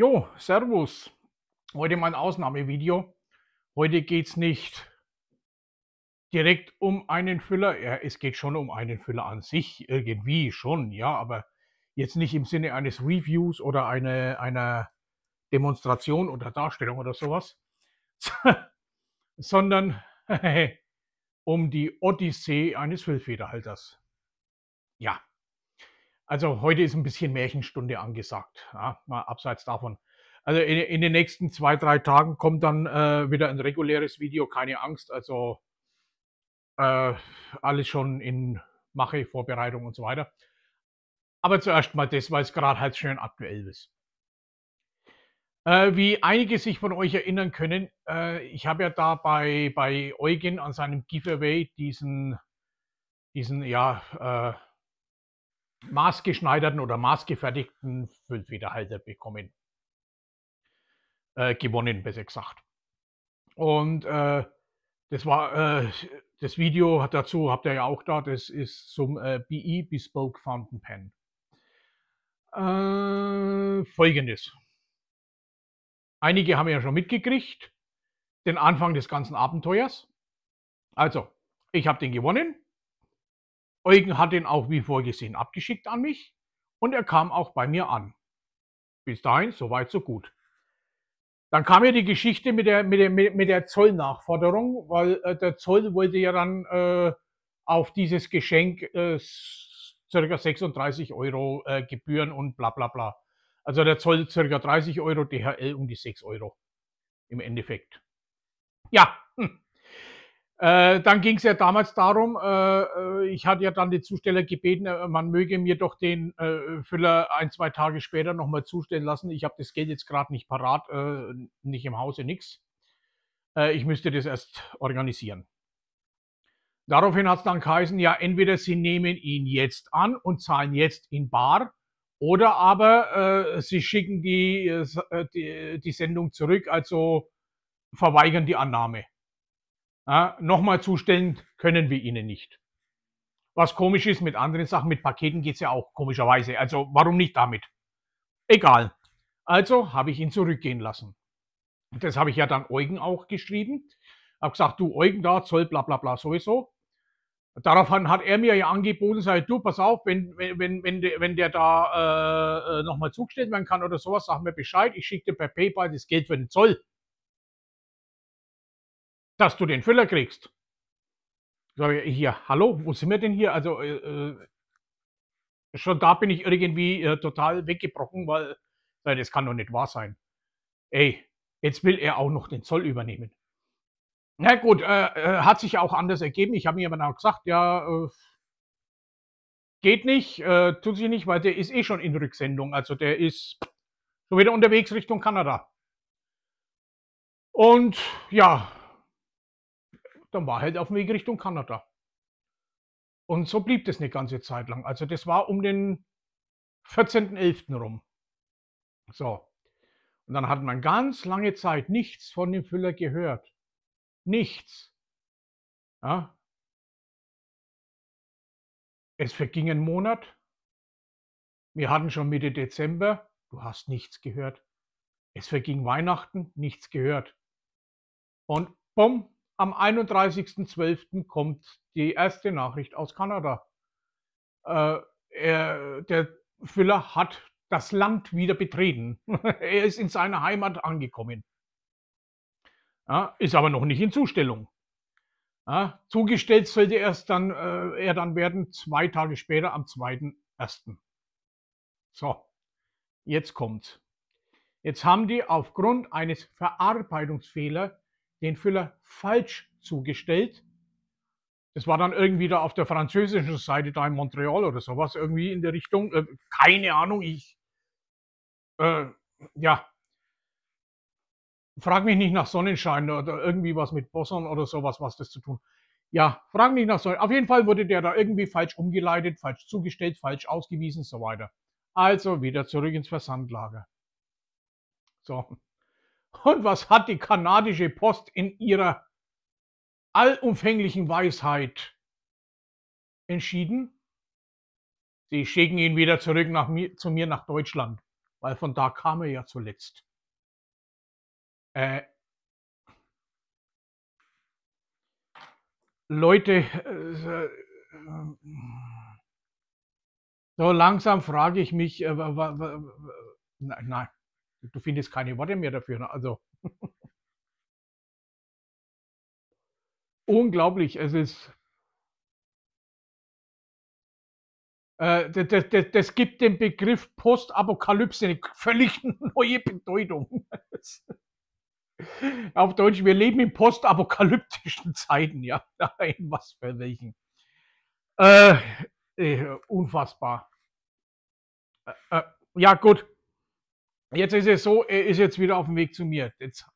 Jo, Servus. Heute mein Ausnahmevideo. Heute geht es nicht direkt um einen Füller. Ja, es geht schon um einen Füller an sich, irgendwie schon, ja, aber jetzt nicht im Sinne eines Reviews oder eine, einer Demonstration oder Darstellung oder sowas, sondern um die Odyssee eines Füllfederhalters. Ja, also heute ist ein bisschen Märchenstunde angesagt, ja, mal abseits davon. Also in, in, den nächsten zwei, drei Tagen kommt dann äh, wieder ein reguläres Video, keine Angst. Also äh, alles schon in Mache, Vorbereitung und so weiter. Aber zuerst mal das, weil es gerade halt schön aktuell ist. Äh, wie einige sich von euch erinnern können, äh, ich habe ja da bei, bei Eugen an seinem Giveaway diesen, diesen ja, äh, maßgeschneiderten oder maßgefertigten Füllfederhalter bekommen. Äh, gewonnen, besser gesagt. Und äh, das war äh, das Video dazu, habt ihr ja auch da, das ist zum äh, BE Bespoke Fountain Pen. Äh, folgendes. Einige haben ja schon mitgekriegt, den Anfang des ganzen Abenteuers. Also, ich habe den gewonnen Eugen hat ihn auch wie vorgesehen abgeschickt an mich und er kam auch bei mir an. Bis dahin, so weit, so gut. Dann kam ja die Geschichte mit der, mit der, mit der Zollnachforderung, weil äh, der Zoll wollte ja dann äh, auf dieses Geschenk äh, circa 36 Euro äh, Gebühren und bla bla bla. Also der Zoll circa 30 Euro, DHL um die 6 Euro im Endeffekt. Ja, hm. Äh, dann ging es ja damals darum, äh, äh, ich hatte ja dann die Zusteller gebeten, äh, man möge mir doch den äh, Füller ein, zwei Tage später nochmal zustellen lassen. Ich habe das Geld jetzt gerade nicht parat, äh, nicht im Hause, nichts. ich müsste das erst organisieren. Daraufhin hat es dann geheißen, ja, entweder Sie nehmen ihn jetzt an und zahlen jetzt in Bar oder aber Sie schicken die, die, die Sendung zurück, also verweigern die Annahme. Ja, ah, nochmal zustellen können wir ihnen nicht. Was komisch ist mit anderen Sachen, mit Paketen geht es ja auch komischerweise. Also warum nicht damit? Egal. Also habe ich ihn zurückgehen lassen. Und das habe ich ja dann Eugen auch geschrieben. Habe gesagt, du Eugen da, Zoll, bla bla bla, sowieso. Daraufhin hat er mir ja angeboten, ich, du, pass auf, wenn, wenn, wenn, der, wenn der da äh, äh nochmal zugestellt werden kann oder sowas, sag mir Bescheid, ich schicke dir per PayPal das Geld für den Zoll dass du den Füller kriegst. Sag ich, hier, hallo, wo sind wir denn hier? Also äh, äh, schon da bin ich irgendwie äh, total weggebrochen, weil äh, das kann doch nicht wahr sein. Ey, jetzt will er auch noch den Zoll übernehmen. Na gut, äh, äh, hat sich auch anders ergeben. Ich habe mir aber auch gesagt, ja, geht nicht, tut sich nicht, weil der ist eh schon in Rücksendung. Also der ist schon wieder unterwegs Richtung Kanada. Und ja, dann war er halt auf dem Weg Richtung Kanada. Und so blieb das eine ganze Zeit lang. Also das war um den 14.11. rum. So. Und dann hat man ganz lange Zeit nichts von dem Füller gehört. Nichts. Ja. Es verging ein Monat. Wir hatten schon Mitte Dezember. Du hast nichts gehört. Es verging Weihnachten. Nichts gehört. Und bumm, am 31.12. kommt die erste Nachricht aus Kanada. Äh, er, der Füller hat das Land wieder betreten. er ist in seiner Heimat angekommen. Ja, ist aber noch nicht in Zustellung. Ja, zugestellt sollte erst dann, äh, er dann werden zwei Tage später am 2.1. So, jetzt kommt's. Jetzt haben die aufgrund eines Verarbeitungsfehlers den Füller falsch zugestellt. Das war dann irgendwie da auf der französischen Seite, da in Montreal oder sowas, irgendwie in der Richtung. Äh, keine Ahnung, ich. Äh, ja. Frag mich nicht nach Sonnenschein oder irgendwie was mit Bosson oder sowas, was das zu tun. Ja, frag mich nach Sonnenschein. Auf jeden Fall wurde der da irgendwie falsch umgeleitet, falsch zugestellt, falsch ausgewiesen, so weiter. Also wieder zurück ins Versandlager. So. Und was hat die kanadische Post in ihrer allumfänglichen Weisheit entschieden? Sie schicken ihn wieder zurück nach mir, zu mir nach Deutschland, weil von da kam er ja zuletzt. Äh, Leute, äh, so langsam frage ich mich, äh, nein, nein, Du findest keine Worte mehr dafür. Ne? Also unglaublich. Es ist. Äh, das, das, das, gibt dem Begriff Postapokalypse eine völlig neue Bedeutung. Auf Deutsch, wir leben in postapokalyptischen Zeiten, ja. Nein, was für welchen. Äh, äh, unfassbar. Äh, äh, ja, gut. Jetzt ist es so, er ist jetzt wieder auf dem Weg zu mir. Jetzt,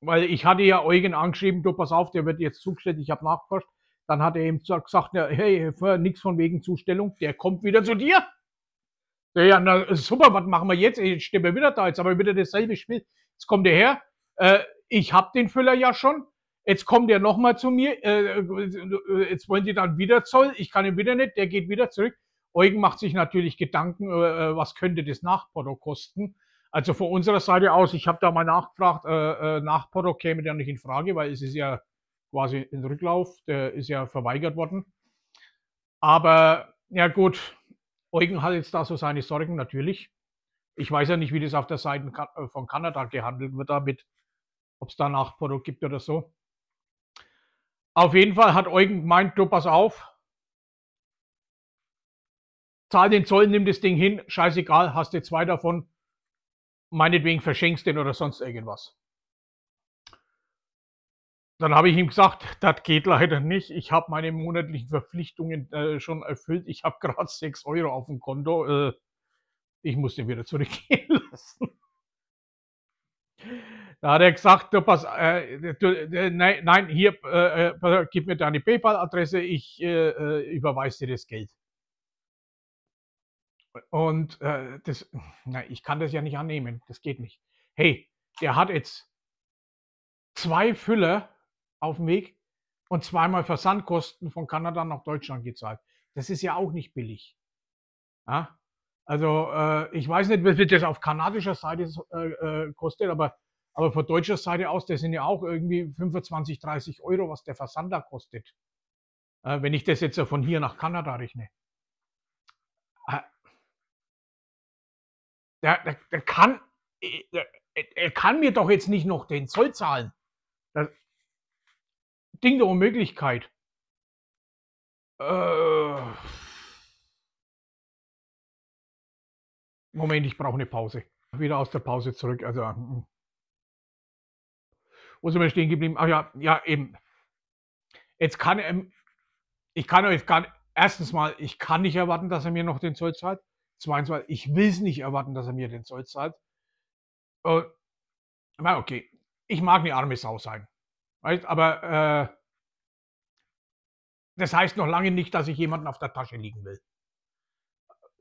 weil ich hatte ja Eugen angeschrieben, du pass auf, der wird jetzt zugestellt, ich habe nachgeforscht. Dann hat er ihm gesagt, hey, nichts von wegen Zustellung, der kommt wieder zu dir. Ja, na, super, was machen wir jetzt? Jetzt stehen wir wieder da, jetzt aber wieder dasselbe Spiel. Jetzt kommt er her, äh, ich habe den Füller ja schon, jetzt kommt er nochmal zu mir, äh, äh, jetzt wollen die dann wieder Zoll, ich kann ihn wieder nicht, der geht wieder zurück. Eugen macht sich natürlich Gedanken, äh, äh was könnte das Nachporto kosten. Also von unserer Seite aus, ich habe da mal nachgefragt, äh, äh Nachporto käme ja nicht in Frage, weil es ist ja quasi ein Rücklauf, der ist ja verweigert worden. Aber ja gut, Eugen hat jetzt da so seine Sorgen natürlich. Ich weiß ja nicht, wie das auf der Seite äh, von Kanada gehandelt wird damit, ob es da Nachporto gibt oder so. Auf jeden Fall hat Eugen gemeint, du pass auf, zahl den Zoll, nimm das Ding hin, scheißegal, hast du zwei davon, meinetwegen verschenkst den oder sonst irgendwas. Dann habe ich ihm gesagt, das geht leider nicht. Ich habe meine monatlichen Verpflichtungen äh, schon erfüllt. Ich habe gerade 6 Euro auf dem Konto. Äh, ich muss den wieder zurückgehen lassen. Da hat er gesagt, du pass, äh, du, äh, nein, nein, hier, äh, äh, gib mir deine PayPal-Adresse, ich überweise dir das Geld. Und äh, das, na, ich kann das ja nicht annehmen. Das geht nicht. Hey, der hat jetzt zwei Füller auf dem Weg und zweimal Versandkosten von Kanada nach Deutschland gezahlt. Das ist ja auch nicht billig. Ja? Also äh, ich weiß nicht, wie viel das auf kanadischer Seite äh, äh kostet, aber, aber von deutscher Seite aus, das sind ja auch irgendwie 25, 30 Euro, was der Versand da kostet. Äh, wenn ich das jetzt von hier nach Kanada rechne. der, der, der kann, äh, er kann mir doch jetzt nicht noch den Zoll zahlen. Das Ding der Unmöglichkeit. Äh, Moment, ich brauche eine Pause. Wieder aus der Pause zurück. Also, ah, hm. wo sind wir stehen geblieben? Ach ja, ja, eben. Jetzt kann er, ähm, ich kann euch gar erstens mal, ich kann nicht erwarten, dass er mir noch den Zoll zahlt. 22, ich will es nicht erwarten, dass er mir den Zoll zahlt. Äh, na okay, ich mag eine arme Sau sein. Weißt, aber äh, das heißt noch lange nicht, dass ich jemanden auf der Tasche liegen will.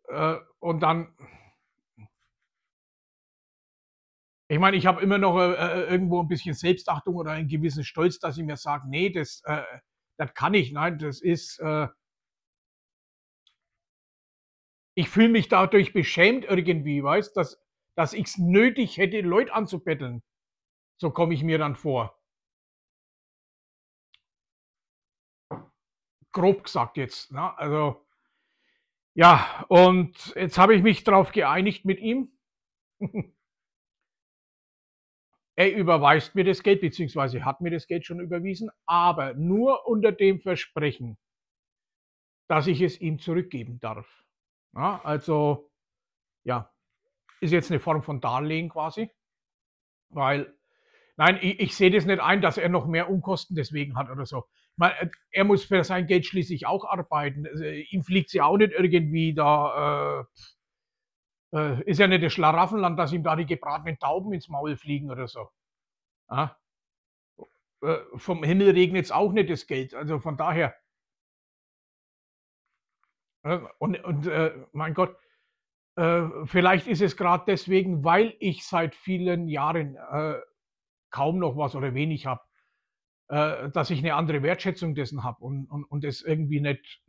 Äh, und dann, ich meine, ich habe immer noch äh, äh irgendwo ein bisschen Selbstachtung oder einen gewissen Stolz, dass ich mir sage, nee, das, äh, das kann ich, nein, das ist, äh, ich fühle mich dadurch beschämt irgendwie, weißt, dass, dass ich es nötig hätte, Leute anzubetteln. So komme ich mir dann vor. Grob gesagt jetzt. Ne? Also, ja, und jetzt habe ich mich darauf geeinigt mit ihm. er überweist mir das Geld, beziehungsweise hat mir das Geld schon überwiesen, aber nur unter dem Versprechen, dass ich es ihm zurückgeben darf. Ja, also ja, ist jetzt eine Form von Darlehen quasi, weil nein, ich, ich sehe das nicht ein, dass er noch mehr Unkosten deswegen hat oder so. Meine, er muss für sein Geld schließlich auch arbeiten. Also, ihm fliegt es ja auch nicht irgendwie da. Äh, äh, ist ja nicht das Schlaraffenland, dass ihm da die gebratenen Tauben ins Maul fliegen oder so. Ja? Äh, vom Himmel regnet es auch nicht das Geld. Also von daher, äh, und, und äh, mein Gott, äh, vielleicht ist es gerade deswegen, weil ich seit vielen Jahren äh, kaum noch was oder wenig habe, äh, dass ich eine andere Wertschätzung dessen habe und, und, und irgendwie nicht.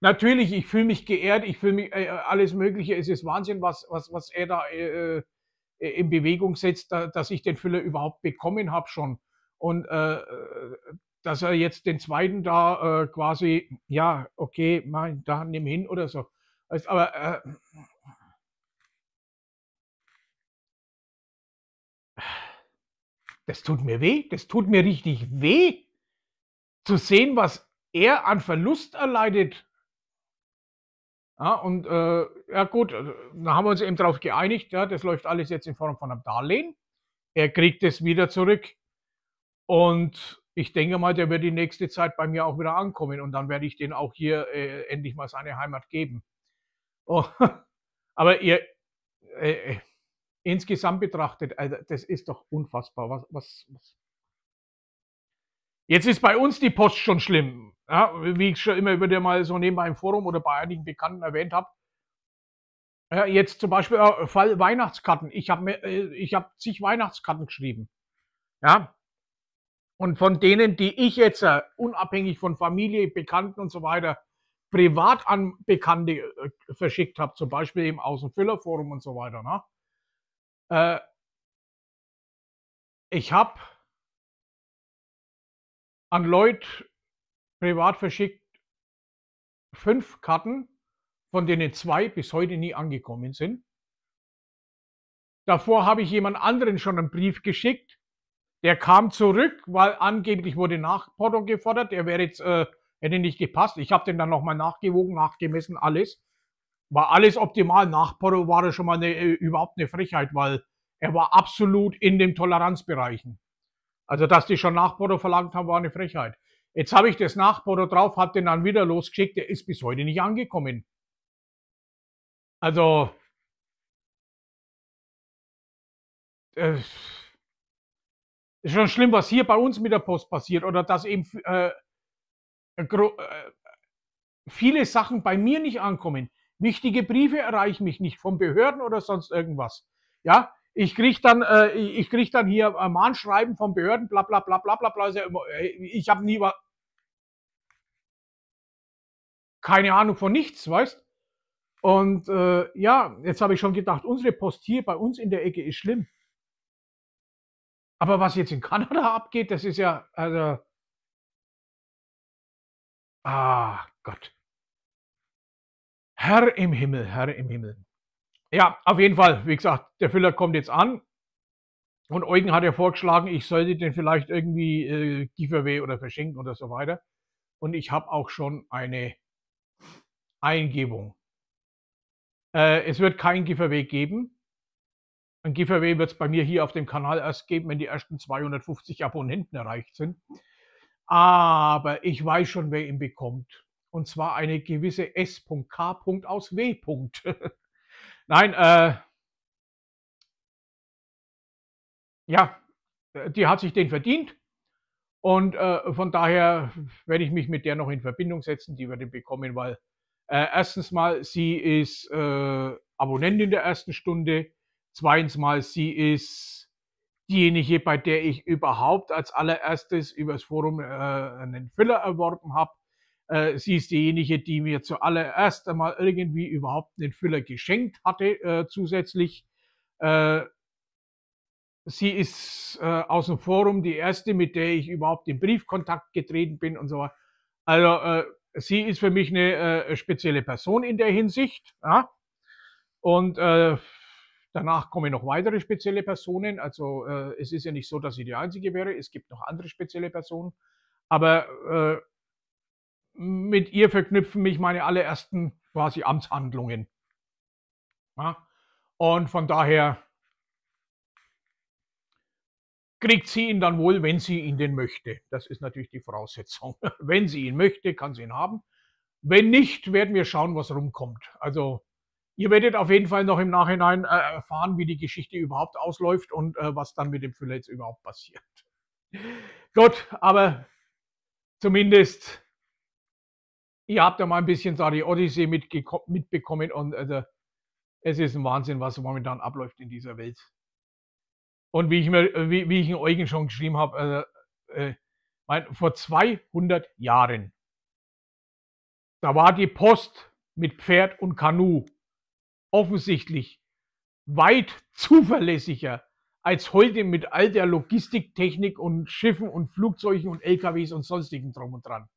Natürlich, ich fühle mich geehrt, ich fühle mich äh, alles Mögliche. Es ist Wahnsinn, was, was, was er da in Bewegung setzt, dass ich den Füller überhaupt bekommen habe schon. Und äh, dass er jetzt den zweiten da äh, quasi, ja, okay, mein, da nimm hin oder so. Also, aber äh, das tut mir weh, das tut mir richtig weh, zu sehen, was er an Verlust erleidet. Ja, und äh, ja gut, äh, da haben wir uns eben darauf geeinigt, ja, das läuft alles jetzt in Form von einem Darlehen. Er kriegt es wieder zurück. Und ich denke mal, der wird die nächste Zeit bei mir auch wieder ankommen und dann werde ich den auch hier äh, endlich mal seine Heimat geben. Oh, aber ihr, äh, äh, insgesamt betrachtet, also das ist doch unfassbar. Was, was, was. Jetzt ist bei uns die Post schon schlimm. Ja, wie ich schon immer über dir mal so nebenbei im Forum oder bei einigen Bekannten erwähnt habe. Ja, jetzt zum Beispiel äh, Fall Weihnachtskarten. Ich habe äh, hab zig Weihnachtskarten geschrieben. Ja, und von denen, die ich jetzt äh, unabhängig von Familie, Bekannten und so weiter privat an Bekannte äh, verschickt habe, zum Beispiel im Außenfüllerforum und so weiter, ne? Äh, ich habe an Leute privat verschickt fünf Karten, von denen zwei bis heute nie angekommen sind. Davor habe ich jemand anderen schon einen Brief geschickt, der kam zurück, weil angeblich wurde Nachporto gefordert. Er wäre jetzt, äh, hätte nicht gepasst. Ich habe den dann nochmal nachgewogen, nachgemessen, alles. War alles optimal. Nachporto war das schon mal eine, äh, überhaupt eine Frechheit, weil er war absolut in den Toleranzbereichen. Also, dass die schon Nachporto verlangt haben, war eine Frechheit. Jetzt habe ich das Nachporto drauf, habe den dann wieder losgeschickt. Der ist bis heute nicht angekommen. Also, äh, ist schon schlimm, was hier bei uns mit der Post passiert oder dass eben äh, äh, äh, viele Sachen bei mir nicht ankommen. Wichtige Briefe erreichen mich nicht von Behörden oder sonst irgendwas. Ja, ich kriege dann, äh, ich krieg dann hier äh, Mahnschreiben von Behörden, bla bla bla bla bla bla. Äh, ich habe nie was. Keine Ahnung von nichts, weißt du? Und äh, ja, jetzt habe ich schon gedacht, unsere Post hier bei uns in der Ecke ist schlimm. Aber was jetzt in Kanada abgeht, das ist ja, also. Ah, Gott. Herr im Himmel, Herr im Himmel. Ja, auf jeden Fall, wie gesagt, der Füller kommt jetzt an. Und Eugen hat ja vorgeschlagen, ich sollte den vielleicht irgendwie äh, Giveaway oder verschenken oder so weiter. Und ich habe auch schon eine Eingebung. Äh, es wird kein Giveaway geben. Ein Giveaway wird es bei mir hier auf dem Kanal erst geben, wenn die ersten 250 Abonnenten erreicht sind. Aber ich weiß schon, wer ihn bekommt. Und zwar eine gewisse S.K. aus W. Nein, äh, ja, die hat sich den verdient. Und äh, von daher werde ich mich mit der noch in Verbindung setzen, die wir den bekommen, weil äh, erstens mal, sie ist äh, Abonnentin der ersten Stunde. Zweitens mal, sie ist diejenige, bei der ich überhaupt als allererstes übers Forum äh, einen Füller erworben habe. Äh, sie ist diejenige, die mir zuallererst einmal irgendwie überhaupt einen Füller geschenkt hatte äh, zusätzlich. Äh, sie ist äh, aus dem Forum die erste, mit der ich überhaupt in Briefkontakt getreten bin und so weiter. Also äh, sie ist für mich eine spezielle Person in der Hinsicht. Ja? Und Danach kommen noch weitere spezielle Personen. Also äh, es ist ja nicht so, dass sie die einzige wäre. Es gibt noch andere spezielle Personen. Aber äh, mit ihr verknüpfen mich meine allerersten quasi Amtshandlungen. Ja? Und von daher kriegt sie ihn dann wohl, wenn sie ihn denn möchte. Das ist natürlich die Voraussetzung. Wenn sie ihn möchte, kann sie ihn haben. Wenn nicht, werden wir schauen, was rumkommt. Also Ihr werdet auf jeden Fall noch im Nachhinein äh, erfahren, wie die Geschichte überhaupt ausläuft und äh, was dann mit dem Füller jetzt überhaupt passiert. Gut, aber zumindest ihr habt ja mal ein bisschen da die Odyssee mitbekommen und also, es ist ein Wahnsinn, was momentan abläuft in dieser Welt. Und wie ich, mir, äh, wie, wie ich in Eugen schon geschrieben habe, also, äh, mein, vor 200 Jahren, da war die Post mit Pferd und Kanu offensichtlich weit zuverlässiger als heute mit all der Logistiktechnik und Schiffen und Flugzeugen und LKWs und sonstigen drum und dran.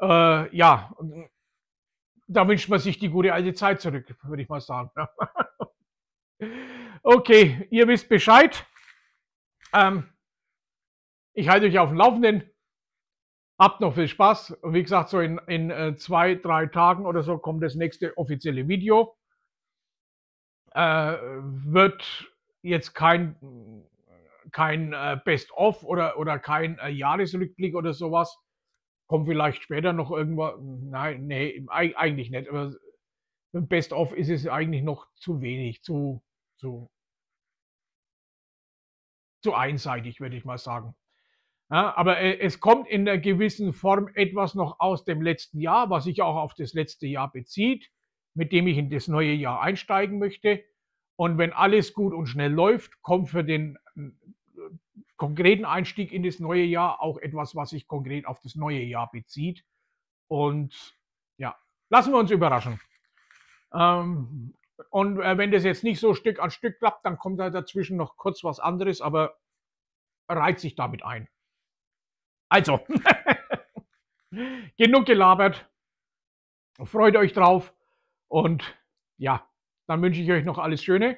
Äh, ja, äh, da wünscht man sich die gute alte Zeit zurück, würde ich mal sagen. Ne? okay, ihr wisst Bescheid. Ähm, ich halte euch auf dem Laufenden. Habt noch viel Spaß. Und wie gesagt, so in, in äh, zwei, drei Tagen oder so kommt das nächste offizielle Video äh, wird jetzt kein, kein äh, Best-of oder, oder kein äh, Jahresrückblick oder sowas. Kommt vielleicht später noch irgendwas. Nein, nee, eigentlich nicht. Aber Best-of ist es eigentlich noch zu wenig, zu, zu, zu einseitig, würde ich mal sagen. Ja, aber äh, es kommt in einer gewissen Form etwas noch aus dem letzten Jahr, was sich auch auf das letzte Jahr bezieht mit dem ich in das neue Jahr einsteigen möchte. Und wenn alles gut und schnell läuft, kommt für den äh, konkreten Einstieg in das neue Jahr auch etwas, was sich konkret auf das neue Jahr bezieht. Und ja, lassen wir uns überraschen. Ähm, und äh, wenn das jetzt nicht so Stück an Stück klappt, dann kommt da dazwischen noch kurz was anderes, aber reiht sich damit ein. Also, genug gelabert. Freut euch drauf. Und ja, dann wünsche ich euch noch alles Schöne.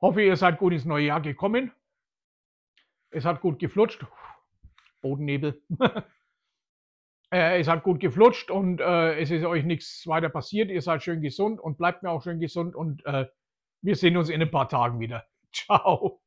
Hoffe, ihr seid gut ins neue Jahr gekommen. Es hat gut geflutscht. Bodennebel. Äh, es hat gut geflutscht und äh, es ist euch nichts weiter passiert. Ihr seid schön gesund und bleibt mir auch schön gesund und äh, wir sehen uns in ein paar Tagen wieder. Ciao.